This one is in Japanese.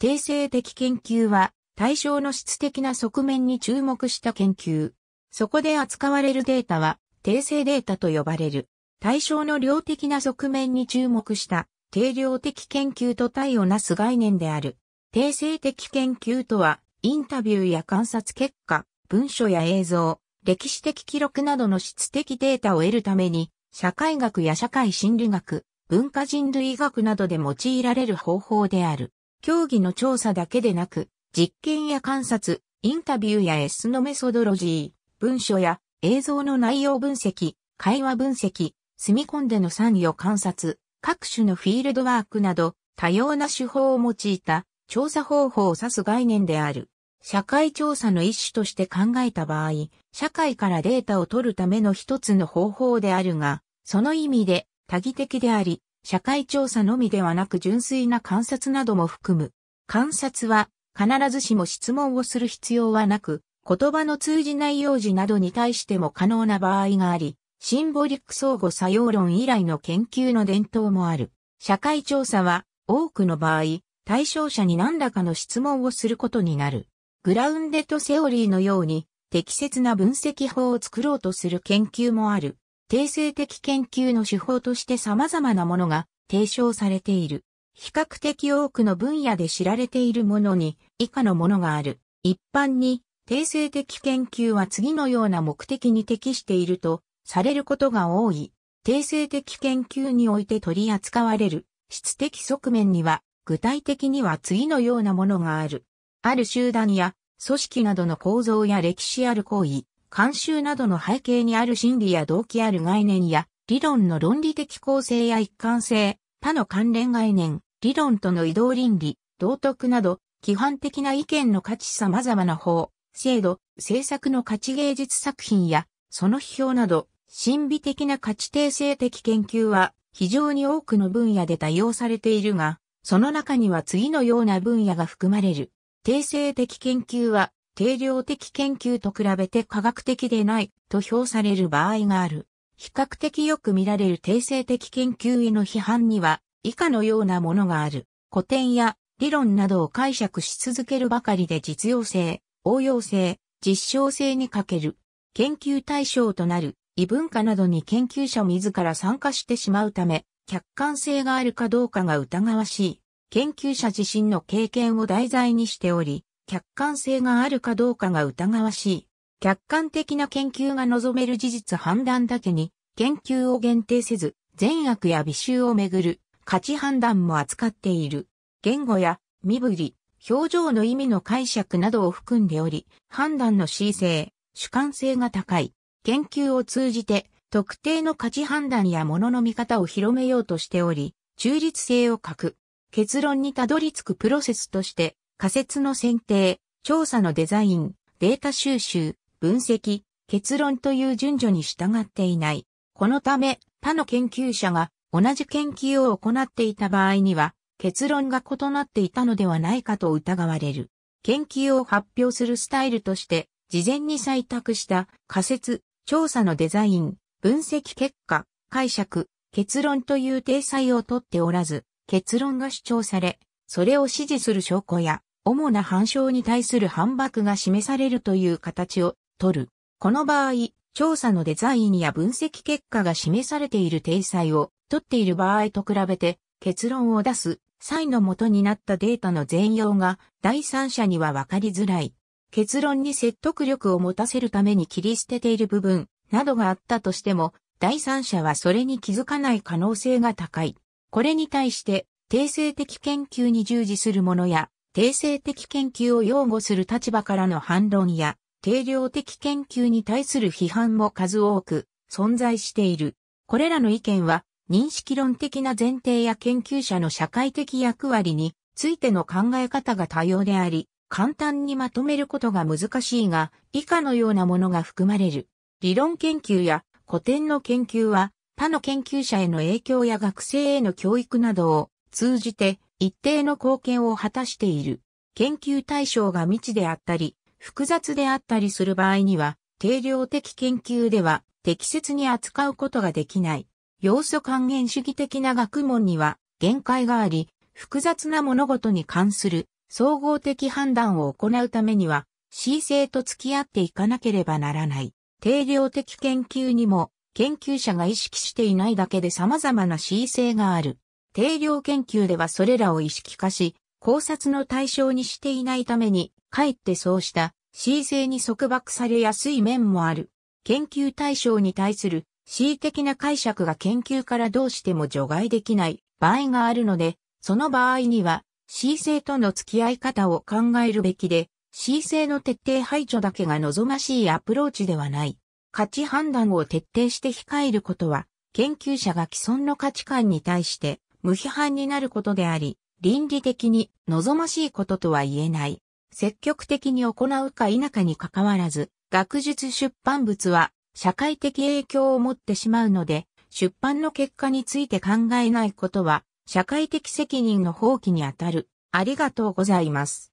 定性的研究は対象の質的な側面に注目した研究。そこで扱われるデータは定性データと呼ばれる。対象の量的な側面に注目した定量的研究と対をなす概念である。定性的研究とは、インタビューや観察結果、文書や映像、歴史的記録などの質的データを得るために、社会学や社会心理学、文化人類学などで用いられる方法である。競技の調査だけでなく、実験や観察、インタビューやエスノメソドロジー、文書や映像の内容分析、会話分析、住み込んでの産業観察、各種のフィールドワークなど、多様な手法を用いた調査方法を指す概念である。社会調査の一種として考えた場合、社会からデータを取るための一つの方法であるが、その意味で多義的であり、社会調査のみではなく純粋な観察なども含む。観察は必ずしも質問をする必要はなく、言葉の通じない用事などに対しても可能な場合があり、シンボリック相互作用論以来の研究の伝統もある。社会調査は多くの場合、対象者に何らかの質問をすることになる。グラウンデッドセオリーのように適切な分析法を作ろうとする研究もある。定性的研究の手法として様々なものが提唱されている。比較的多くの分野で知られているものに以下のものがある。一般に定性的研究は次のような目的に適しているとされることが多い。定性的研究において取り扱われる質的側面には具体的には次のようなものがある。ある集団や組織などの構造や歴史ある行為、慣習などの背景にある心理や動機ある概念や、理論の論理的構成や一貫性、他の関連概念、理論との移動倫理、道徳など、規範的な意見の価値様々な法、制度、制作の価値芸術作品や、その批評など、心理的な価値定性的研究は、非常に多くの分野で多用されているが、その中には次のような分野が含まれる。定性的研究は、定量的研究と比べて科学的でないと評される場合がある。比較的よく見られる定性的研究への批判には以下のようなものがある。古典や理論などを解釈し続けるばかりで実用性、応用性、実証性に欠ける。研究対象となる異文化などに研究者自ら参加してしまうため、客観性があるかどうかが疑わしい。研究者自身の経験を題材にしており、客観性があるかどうかが疑わしい。客観的な研究が望める事実判断だけに、研究を限定せず、善悪や美醜をめぐる価値判断も扱っている。言語や身振り、表情の意味の解釈などを含んでおり、判断の恣意性、主観性が高い。研究を通じて、特定の価値判断や物の見方を広めようとしており、中立性を欠く。結論にたどり着くプロセスとして、仮説の選定、調査のデザイン、データ収集、分析、結論という順序に従っていない。このため、他の研究者が同じ研究を行っていた場合には、結論が異なっていたのではないかと疑われる。研究を発表するスタイルとして、事前に採択した仮説、調査のデザイン、分析結果、解釈、結論という体裁をとっておらず、結論が主張され、それを支持する証拠や、主な反証に対する反駁が示されるという形をとる。この場合、調査のデザインや分析結果が示されている体裁を取っている場合と比べて結論を出す際の元になったデータの全容が第三者には分かりづらい。結論に説得力を持たせるために切り捨てている部分などがあったとしても、第三者はそれに気づかない可能性が高い。これに対して、定性的研究に従事する者や、定性的研究を擁護する立場からの反論や、定量的研究に対する批判も数多く存在している。これらの意見は、認識論的な前提や研究者の社会的役割についての考え方が多様であり、簡単にまとめることが難しいが、以下のようなものが含まれる。理論研究や古典の研究は、他の研究者への影響や学生への教育などを通じて一定の貢献を果たしている。研究対象が未知であったり、複雑であったりする場合には、定量的研究では適切に扱うことができない。要素還元主義的な学問には限界があり、複雑な物事に関する総合的判断を行うためには、C 性と付き合っていかなければならない。定量的研究にも研究者が意識していないだけで様々な C 性がある。定量研究ではそれらを意識化し、考察の対象にしていないために、かえってそうした C 性に束縛されやすい面もある。研究対象に対する意的な解釈が研究からどうしても除外できない場合があるので、その場合には C 性との付き合い方を考えるべきで、C 性の徹底排除だけが望ましいアプローチではない。価値判断を徹底して控えることは、研究者が既存の価値観に対して無批判になることであり、倫理的に望ましいこととは言えない。積極的に行うか否かにかかわらず、学術出版物は社会的影響を持ってしまうので、出版の結果について考えないことは、社会的責任の放棄にあたる。ありがとうございます。